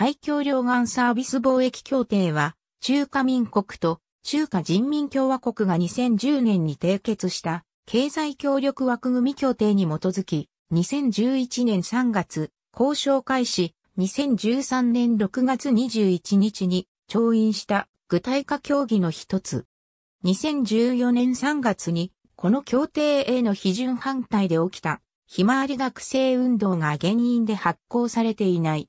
海峡両岸サービス貿易協定は、中華民国と中華人民共和国が2010年に締結した経済協力枠組協定に基づき、2011年3月、交渉開始、2013年6月21日に調印した具体化協議の一つ。2014年3月に、この協定への批准反対で起きた、ひまわり学生運動が原因で発行されていない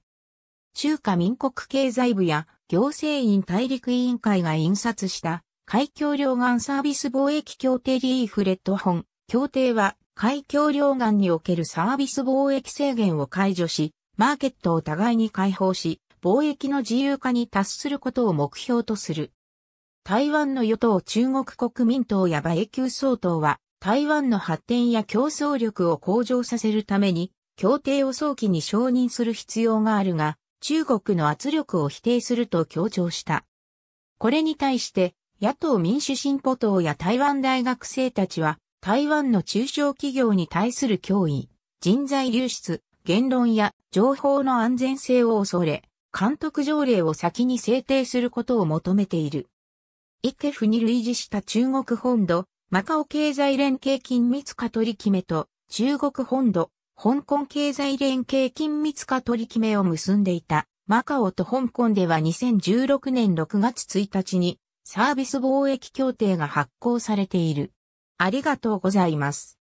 中華民国経済部や行政院大陸委員会が印刷した海峡両岸サービス貿易協定リーフレット本。協定は海峡両岸におけるサービス貿易制限を解除し、マーケットを互いに開放し、貿易の自由化に達することを目標とする。台湾の与党中国国民党や馬英九総統は、台湾の発展や競争力を向上させるために、協定を早期に承認する必要があるが、中国の圧力を否定すると強調した。これに対して、野党民主進歩党や台湾大学生たちは、台湾の中小企業に対する脅威、人材流出、言論や情報の安全性を恐れ、監督条例を先に制定することを求めている。イケフに類似した中国本土、マカオ経済連携金密化取り決めと、中国本土、香港経済連携緊密化取り決めを結んでいた。マカオと香港では2016年6月1日にサービス貿易協定が発行されている。ありがとうございます。